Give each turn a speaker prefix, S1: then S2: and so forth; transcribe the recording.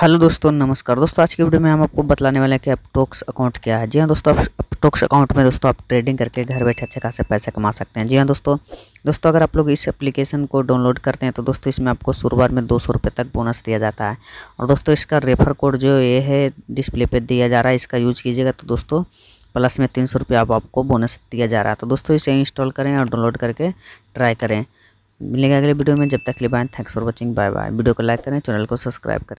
S1: hello दोस्तों नमस्कार दोस्तों आज की वीडियो में हम आपको बताने वाले हैं कि अपटोक्स अकाउंट क्या है जी हाँ दोस्तों अपटोक्स अकाउंट में दोस्तों आप ट्रेडिंग करके घर बैठे अच्छे खासे पैसे कमा सकते हैं जी हाँ दोस्तों दोस्तों अगर आप लोग इस एप्लीकेशन को डाउनलोड करते हैं तो दोस्तों इसमें आपको शुरुआत में दो सौ रुपये तक बोनस दिया जाता है और दोस्तों इसका रेफर कोड जो ये है डिस्प्ले पर दिया जा रहा है इसका यूज कीजिएगा तो दोस्तों प्लस में तीन सौ रुपये आप आपको बोनस दिया जा रहा है तो दोस्तों इसे इंस्टॉल करें और डाउनलोड करके ट्राई करें मिलेगा अगले वीडियो में जब तक लिबाएँ thanks for watching bye bye video को लाइक करें चैनल को सब्सक्राइब करें